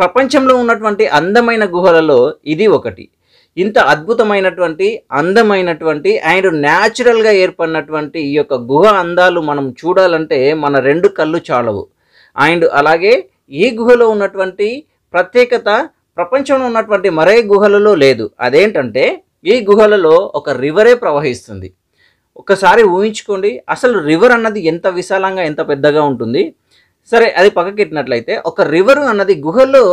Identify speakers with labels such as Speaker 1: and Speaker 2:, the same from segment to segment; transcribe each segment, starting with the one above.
Speaker 1: ప్రపంచంలో ఉన్నటువంటి అందమైన గుహలలో ఇది ఒకటి ఇంత అద్భుతమైనటువంటి అందమైనటువంటి అండ్ న్యాచురల్గా ఏర్పడినటువంటి ఈ యొక్క గుహ అందాలు మనం చూడాలంటే మన రెండు కళ్ళు చాలవు అండ్ అలాగే ఈ గుహలో ఉన్నటువంటి ప్రత్యేకత ప్రపంచంలో ఉన్నటువంటి మరే గుహలలో లేదు అదేంటంటే ఈ గుహలలో ఒక రివరే ప్రవహిస్తుంది ఒకసారి ఊహించుకోండి అసలు రివర్ అన్నది ఎంత విశాలంగా ఎంత పెద్దగా ఉంటుంది సరే అది పక్కకెట్టినట్లయితే ఒక రివరు అన్నది గుహలో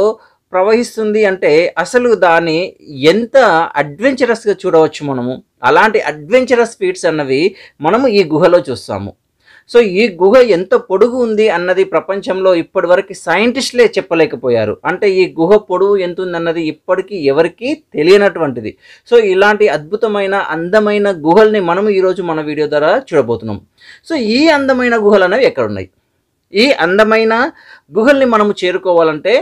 Speaker 1: ప్రవహిస్తుంది అంటే అసలు దాన్ని ఎంత అడ్వెంచరస్గా చూడవచ్చు మనము అలాంటి అడ్వెంచరస్ స్పీడ్స్ అన్నవి మనము ఈ గుహలో చూస్తాము సో ఈ గుహ ఎంత పొడుగు ఉంది అన్నది ప్రపంచంలో ఇప్పటివరకు సైంటిస్టులే చెప్పలేకపోయారు అంటే ఈ గుహ పొడుగు ఎంత ఉందన్నది ఇప్పటికీ ఎవరికీ తెలియనటువంటిది సో ఇలాంటి అద్భుతమైన అందమైన గుహల్ని మనము ఈరోజు మన వీడియో ద్వారా చూడబోతున్నాం సో ఈ అందమైన గుహలు అనేవి ఎక్కడ ఉన్నాయి ఈ అందమైన గుహల్ని మనము చేరుకోవాలంటే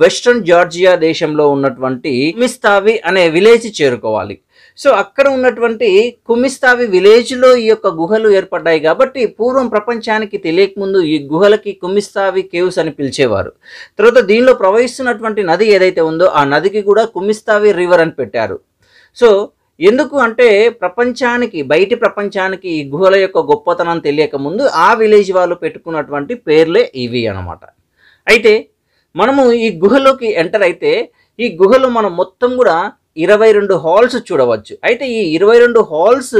Speaker 1: వెస్ట్రన్ జార్జియా దేశంలో ఉన్నటువంటి కుమిస్తావి అనే విలేజ్ చేరుకోవాలి సో అక్కడ ఉన్నటువంటి కుమిస్తావి విలేజ్లో ఈ యొక్క గుహలు ఏర్పడ్డాయి కాబట్టి పూర్వం ప్రపంచానికి తెలియకముందు ఈ గుహలకి కుమిస్తావి కేవ్స్ అని పిలిచేవారు తర్వాత దీనిలో ప్రవహిస్తున్నటువంటి నది ఏదైతే ఉందో ఆ నదికి కూడా కుమిస్తావి రివర్ అని పెట్టారు సో ఎందుకు అంటే ప్రపంచానికి బయటి ప్రపంచానికి ఈ గుహల యొక్క గొప్పతనం తెలియకముందు ఆ విలేజ్ వాళ్ళు పెట్టుకున్నటువంటి పేర్లే ఇవి అనమాట అయితే మనము ఈ గుహలోకి ఎంటర్ అయితే ఈ గుహలో మనం మొత్తం కూడా ఇరవై రెండు హాల్స్ చూడవచ్చు అయితే ఈ ఇరవై రెండు హాల్స్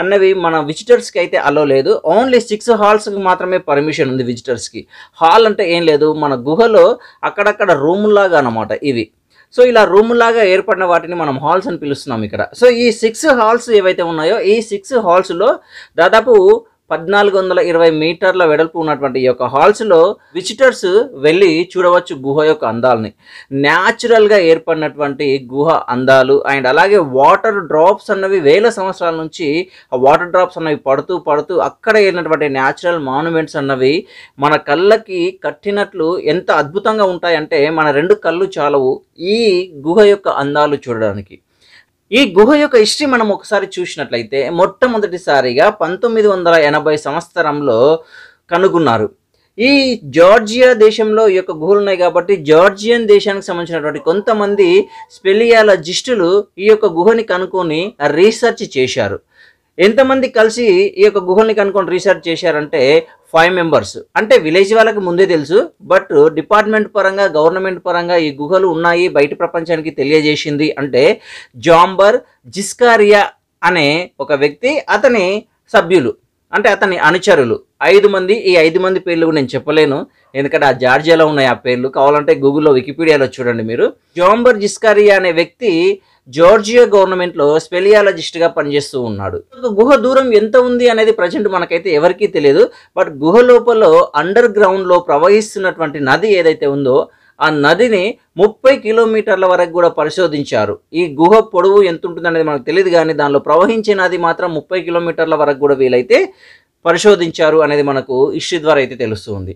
Speaker 1: అన్నవి మన విజిటర్స్కి అయితే అలో లేదు ఓన్లీ సిక్స్ హాల్స్కి మాత్రమే పర్మిషన్ ఉంది విజిటర్స్కి హాల్ అంటే ఏం లేదు మన గుహలో అక్కడక్కడ రూమ్లాగా అనమాట ఇవి సో ఇలా రూమ్ లాగా ఏర్పడిన వాటిని మనం హాల్స్ అని పిలుస్తున్నాం ఇక్కడ సో ఈ సిక్స్ హాల్స్ ఏవైతే ఉన్నాయో ఈ సిక్స్ హాల్స్లో దాదాపు పద్నాలుగు వందల ఇరవై మీటర్ల వెడల్పు ఉన్నటువంటి ఈ యొక్క హాల్స్లో విజిటర్స్ వెళ్ళి చూడవచ్చు గుహ యొక్క అందాలని న్యాచురల్గా ఏర్పడినటువంటి గుహ అందాలు అండ్ అలాగే వాటర్ డ్రాప్స్ అన్నవి వేల సంవత్సరాల నుంచి ఆ వాటర్ డ్రాప్స్ అన్నవి పడుతూ పడుతూ అక్కడ వెళ్ళినటువంటి న్యాచురల్ మాన్యుమెంట్స్ అన్నవి మన కళ్ళకి కట్టినట్లు ఎంత అద్భుతంగా ఉంటాయంటే మన రెండు కళ్ళు చాలవు ఈ గుహ యొక్క అందాలు చూడడానికి ఈ గుహ యొక్క హిస్టరీ మనం ఒకసారి చూసినట్లయితే మొట్టమొదటిసారిగా పంతొమ్మిది వందల ఎనభై సంవత్సరంలో కనుగొన్నారు ఈ జార్జియా దేశంలో ఈ యొక్క గుహలు ఉన్నాయి కాబట్టి జార్జియన్ దేశానికి సంబంధించినటువంటి కొంతమంది స్పెలియాలజిస్టులు ఈ యొక్క గుహని కనుక్కొని రీసెర్చ్ చేశారు ఎంతమంది కలిసి ఈ యొక్క గుహల్ని కనుక్కొని రీసెర్చ్ చేశారంటే ఫైవ్ మెంబర్స్ అంటే విలేజ్ వాళ్ళకి ముందే తెలుసు బట్ డిపార్ట్మెంట్ పరంగా గవర్నమెంట్ పరంగా ఈ గుహలు ఉన్నాయి బయట ప్రపంచానికి తెలియజేసింది అంటే జాంబర్ జిస్కారియా అనే ఒక వ్యక్తి అతని సభ్యులు అంటే అతని అనుచరులు ఐదు మంది ఈ ఐదు మంది పేర్లు నేను చెప్పలేను ఎందుకంటే ఆ జార్జియాలో ఉన్నాయి ఆ పేర్లు కావాలంటే గూగుల్లో వికీపీడియాలో చూడండి మీరు జాంబర్ జిస్కారియా అనే వ్యక్తి జార్జియా గవర్నమెంట్లో స్పెలియాలజిస్ట్గా పనిచేస్తూ ఉన్నాడు గుహ దూరం ఎంత ఉంది అనేది ప్రజెంట్ మనకైతే ఎవరికీ తెలియదు బట్ గుహ లోపల అండర్ గ్రౌండ్లో ప్రవహిస్తున్నటువంటి నది ఏదైతే ఉందో ఆ నదిని ముప్పై కిలోమీటర్ల వరకు కూడా పరిశోధించారు ఈ గుహ పొడవు ఎంత ఉంటుందనేది మనకు తెలియదు కానీ దానిలో ప్రవహించే నది మాత్రం ముప్పై కిలోమీటర్ల వరకు కూడా వీలైతే పరిశోధించారు అనేది మనకు హిస్టరీ ద్వారా అయితే తెలుస్తుంది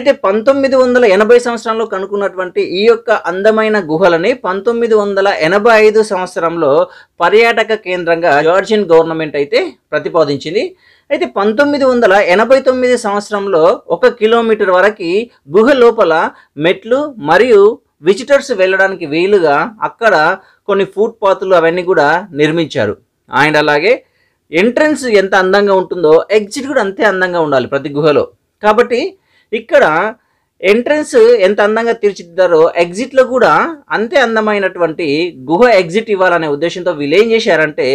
Speaker 1: అయితే పంతొమ్మిది వందల ఎనభై సంవత్సరంలో కనుక్కున్నటువంటి ఈ యొక్క అందమైన గుహలని పంతొమ్మిది వందల ఎనభై ఐదు సంవత్సరంలో పర్యాటక కేంద్రంగా జార్జియన్ గవర్నమెంట్ అయితే ప్రతిపాదించింది అయితే పంతొమ్మిది వందల ఎనభై తొమ్మిది సంవత్సరంలో ఒక కిలోమీటర్ వరకు గుహ లోపల మెట్లు మరియు విజిటర్స్ వెళ్ళడానికి వీలుగా అక్కడ కొన్ని ఫుట్ పాత్లు అవన్నీ కూడా నిర్మించారు ఆయన అలాగే ఎంట్రన్స్ ఎంత అందంగా ఉంటుందో ఎగ్జిట్ కూడా అంతే అందంగా ఉండాలి ప్రతి గుహలో కాబట్టి ఇక్కడ ఎంట్రన్స్ ఎంత అందంగా తీర్చిదిద్దారో ఎగ్జిట్లో కూడా అంతే అందమైనటువంటి గుహ ఎగ్జిట్ ఇవ్వాలనే ఉద్దేశంతో వీళ్ళు ఏం చేశారంటే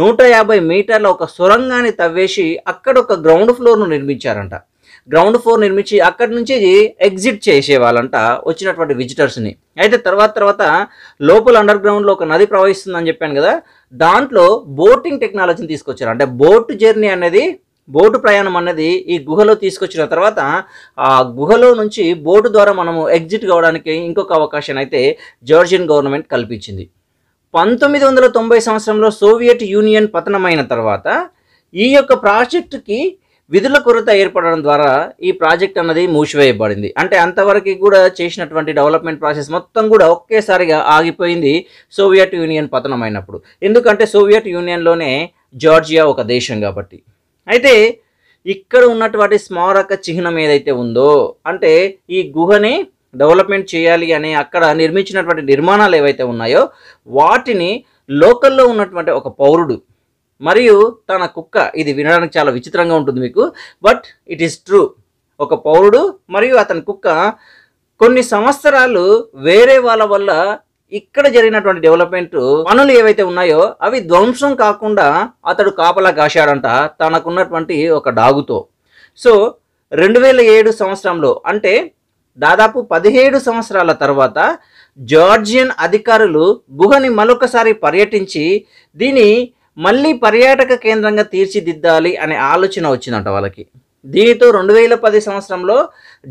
Speaker 1: నూట యాభై మీటర్ల ఒక సొరంగాన్ని తవ్వేసి అక్కడ ఒక గ్రౌండ్ ఫ్లోర్ను నిర్మించారంట గ్రౌండ్ ఫ్లోర్ నిర్మించి అక్కడి నుంచి ఎగ్జిట్ చేసేవాళ్ళంట వచ్చినటువంటి విజిటర్స్ని అయితే తర్వాత తర్వాత లోపల అండర్ గ్రౌండ్లో ఒక నది ప్రవహిస్తుందని చెప్పాను కదా దాంట్లో బోటింగ్ టెక్నాలజీని తీసుకొచ్చారు అంటే బోట్ జర్నీ అనేది బోటు ప్రయాణం అన్నది ఈ గుహలో తీసుకొచ్చిన తర్వాత ఆ గుహలో నుంచి బోటు ద్వారా మనము ఎగ్జిట్ కావడానికి ఇంకొక అవకాశం అయితే జార్జియన్ గవర్నమెంట్ కల్పించింది పంతొమ్మిది వందల తొంభై సంవత్సరంలో సోవియట్ యూనియన్ పతనమైన తర్వాత ఈ యొక్క ప్రాజెక్టుకి విధుల కొరత ఏర్పడడం ద్వారా ఈ ప్రాజెక్ట్ అన్నది మూసివేయబడింది అంటే అంతవరకు కూడా చేసినటువంటి డెవలప్మెంట్ ప్రాసెస్ మొత్తం కూడా ఒకేసారిగా ఆగిపోయింది సోవియట్ యూనియన్ పతనమైనప్పుడు ఎందుకంటే సోవియట్ యూనియన్లోనే జార్జియా ఒక దేశం కాబట్టి అయితే ఇక్కడ ఉన్నటువంటి స్మారక చిహ్నం ఏదైతే ఉందో అంటే ఈ గుహని డెవలప్మెంట్ చేయాలి అని అక్కడ నిర్మించినటువంటి నిర్మాణాలు ఏవైతే ఉన్నాయో వాటిని లోకల్లో ఉన్నటువంటి ఒక పౌరుడు మరియు తన కుక్క ఇది వినడానికి చాలా విచిత్రంగా ఉంటుంది మీకు బట్ ఇట్ ఈస్ ట్రూ ఒక పౌరుడు మరియు అతని కుక్క కొన్ని సంవత్సరాలు వేరే వాళ్ళ వల్ల ఇక్కడ జరిగినటువంటి డెవలప్మెంట్ పనులు ఏవైతే ఉన్నాయో అవి ధ్వంసం కాకుండా అతడు కాపలా కాశాడంట తనకున్నటువంటి ఒక డాగుతో సో రెండు వేల ఏడు సంవత్సరంలో అంటే దాదాపు పదిహేడు సంవత్సరాల తర్వాత జార్జియన్ అధికారులు గుహని మరొకసారి పర్యటించి దీని మళ్ళీ పర్యాటక కేంద్రంగా తీర్చిదిద్దాలి అనే ఆలోచన వచ్చిందంట వాళ్ళకి దీనితో రెండు వేల పది సంవత్సరంలో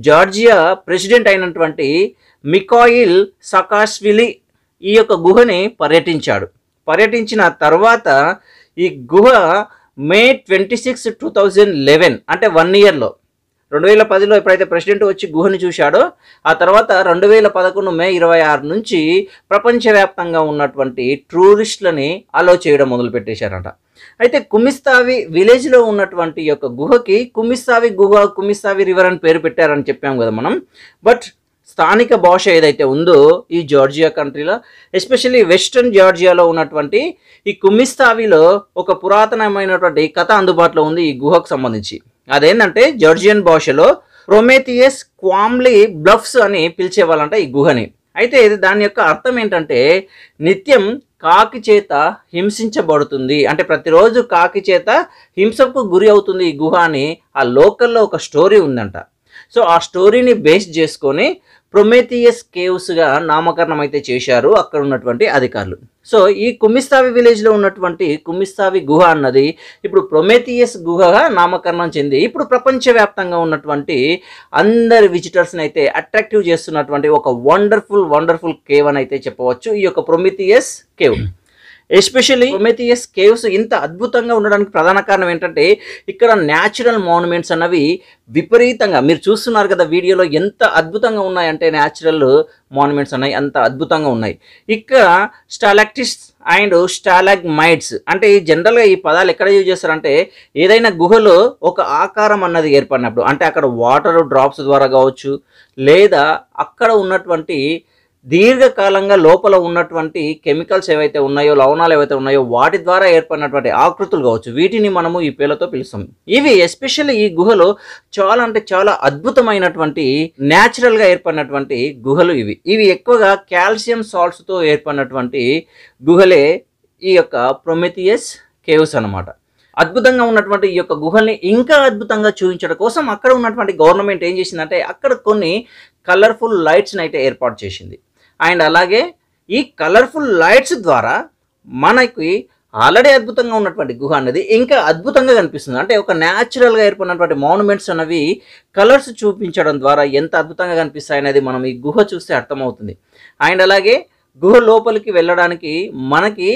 Speaker 1: జార్జియా ప్రెసిడెంట్ అయినటువంటి మికాయిల్ సకాష్విలి ఈ యొక్క గుహని పర్యటించాడు పర్యటించిన తర్వాత ఈ గుహ May twenty six two thousand eleven అంటే వన్ ఇయర్లో రెండు వేల పదిలో ఎప్పుడైతే ప్రెసిడెంట్ వచ్చి గుహను చూశాడో ఆ తర్వాత రెండు వేల పదకొండు మే ఇరవై ఆరు నుంచి ప్రపంచవ్యాప్తంగా ఉన్నటువంటి టూరిస్టులని అలో చేయడం మొదలుపెట్టేశారట అయితే కుమిస్తావి విలేజ్లో ఉన్నటువంటి యొక్క గుహకి కుమిస్తావి గుహ కుమిస్తావి రివర్ అని పేరు పెట్టారని చెప్పాం కదా మనం బట్ స్థానిక భాష ఏదైతే ఉందో ఈ జార్జియా కంట్రీలో ఎస్పెషల్లీ వెస్ట్రన్ జార్జియాలో ఉన్నటువంటి ఈ కుమ్మిస్తావిలో ఒక పురాతనమైనటువంటి కథ అందుబాటులో ఉంది ఈ గుహకు సంబంధించి అదేంటంటే జార్జియన్ భాషలో ప్రొమేథియస్ క్వామ్లీ బ్లఫ్స్ అని పిలిచేవాళ్ళంట ఈ గుహని అయితే దాని యొక్క అర్థం ఏంటంటే నిత్యం కాకి చేత హింసించబడుతుంది అంటే ప్రతిరోజు కాకి చేత హింసకు గురి అవుతుంది ఈ గుహ అని ఆ లోకల్లో ఒక స్టోరీ ఉందంట సో ఆ స్టోరీని బేస్ చేసుకొని ప్రొమేథియస్ కేవ్స్గా నామకరణం అయితే చేశారు అక్కడ ఉన్నటువంటి అధికారులు సో ఈ కుమ్మిస్తావి విలేజ్లో ఉన్నటువంటి కుమ్మిస్తావి గుహ అన్నది ఇప్పుడు ప్రొమేథియస్ గుహగా నామకరణం చెంది ఇప్పుడు ప్రపంచవ్యాప్తంగా ఉన్నటువంటి అందరి విజిటర్స్ని అయితే అట్రాక్టివ్ చేస్తున్నటువంటి ఒక వండర్ఫుల్ వండర్ఫుల్ కేవ్ అని అయితే చెప్పవచ్చు ఈ యొక్క Prometheus cave especially Prometheus caves ఇంత అద్భుతంగా ఉండడానికి ప్రధాన కారణం ఏంటంటే ఇక్కడ న్యాచురల్ మాన్యుమెంట్స్ అన్నవి విపరీతంగా మీరు చూస్తున్నారు కదా వీడియోలో ఎంత అద్భుతంగా ఉన్నాయంటే న్యాచురల్ మాన్యుమెంట్స్ ఉన్నాయి అంత అద్భుతంగా ఉన్నాయి ఇక్కడ స్టాలాక్టిస్ అండ్ స్టాలాగ్ మైట్స్ అంటే ఈ జనరల్గా ఈ పదాలు ఎక్కడ యూజ్ చేస్తారంటే ఏదైనా గుహలో ఒక ఆకారం అన్నది ఏర్పడినప్పుడు అంటే అక్కడ వాటర్ డ్రాప్స్ ద్వారా కావచ్చు లేదా అక్కడ ఉన్నటువంటి దీర్ఘకాలంగా లోపల ఉన్నటువంటి కెమికల్స్ ఏవైతే ఉన్నాయో లవణాలు ఏవైతే ఉన్నాయో వాటి ద్వారా ఏర్పడినటువంటి ఆకృతులు కావచ్చు వీటిని మనము ఈ పేర్లతో పిలుస్తాం ఇవి ఎస్పెషల్లీ ఈ గుహలు చాలా అంటే చాలా అద్భుతమైనటువంటి న్యాచురల్గా ఏర్పడినటువంటి గుహలు ఇవి ఇవి ఎక్కువగా కాల్షియం సాల్ట్స్తో ఏర్పడినటువంటి గుహలే ఈ యొక్క ప్రొమెథియస్ కేవ్స్ అనమాట అద్భుతంగా ఉన్నటువంటి ఈ యొక్క గుహల్ని ఇంకా అద్భుతంగా చూపించడం కోసం అక్కడ ఉన్నటువంటి గవర్నమెంట్ ఏం చేసిందంటే అక్కడ కొన్ని కలర్ఫుల్ లైట్స్ని అయితే ఏర్పాటు చేసింది అండ్ అలాగే ఈ కలర్ఫుల్ లైట్స్ ద్వారా మనకి ఆల్రెడీ అద్భుతంగా ఉన్నటువంటి గుహ అనేది ఇంకా అద్భుతంగా కనిపిస్తుంది అంటే ఒక న్యాచురల్గా ఏర్పడినటువంటి మానుమెంట్స్ అనేవి కలర్స్ చూపించడం ద్వారా ఎంత అద్భుతంగా కనిపిస్తాయి అనేది మనం ఈ గుహ చూస్తే అర్థమవుతుంది అండ్ అలాగే గుహ లోపలికి వెళ్ళడానికి మనకి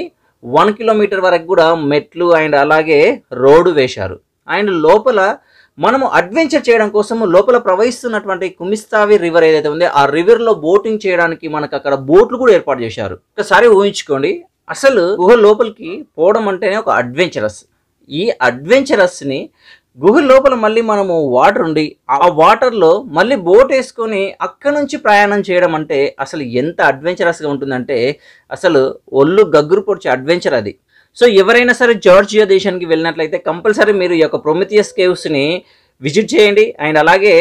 Speaker 1: వన్ కిలోమీటర్ వరకు కూడా మెట్లు అండ్ అలాగే రోడ్డు వేశారు అండ్ లోపల మనము అడ్వెంచర్ చేయడం కోసం లోపల ప్రవహిస్తున్నటువంటి కుమిస్తావి రివర్ ఏదైతే ఉందో ఆ రివర్లో బోటింగ్ చేయడానికి మనకు అక్కడ బోట్లు కూడా ఏర్పాటు చేశారు ఒకసారి ఊహించుకోండి అసలు గుహ లోపలికి పోవడం అంటేనే ఒక అడ్వెంచరస్ ఈ అడ్వెంచరస్ని గుహ లోపల మళ్ళీ మనము వాటర్ ఉండి ఆ వాటర్లో మళ్ళీ బోట్ వేసుకొని అక్కడ నుంచి ప్రయాణం చేయడం అంటే అసలు ఎంత అడ్వెంచరస్గా ఉంటుందంటే అసలు ఒళ్ళు గగ్గురు పొడిచే అడ్వెంచర్ అది సో ఎవరైనా సరే జార్జియా దేశానికి వెళ్ళినట్లయితే కంపల్సరీ మీరు ఈ యొక్క ప్రొమిథియస్ కేవ్స్ని విజిట్ చేయండి అండ్ అలాగే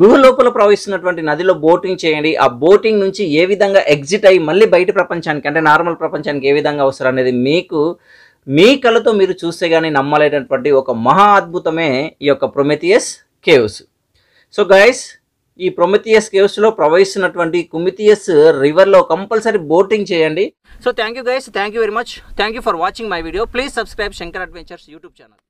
Speaker 1: గుహ లోపల ప్రవహిస్తున్నటువంటి నదిలో బోటింగ్ చేయండి ఆ బోటింగ్ నుంచి ఏ విధంగా ఎగ్జిట్ అయ్యి మళ్ళీ బయట ప్రపంచానికి అంటే నార్మల్ ప్రపంచానికి ఏ విధంగా అవసరం అనేది మీకు మీ కళతో మీరు చూస్తే కానీ నమ్మలేటటువంటి ఒక మహా అద్భుతమే ఈ యొక్క ప్రొమెథియస్ కేవ్స్ సో గైస్ ఈ ప్రొమితియస్ కేవ్స్లో ప్రవహిస్తున్నటువంటి కుమితియస్ రివర్లో కంపల్సరీ బోటింగ్ చేయండి so thank you guys thank you very much thank you for watching my video please subscribe Shankar adventures YouTube channel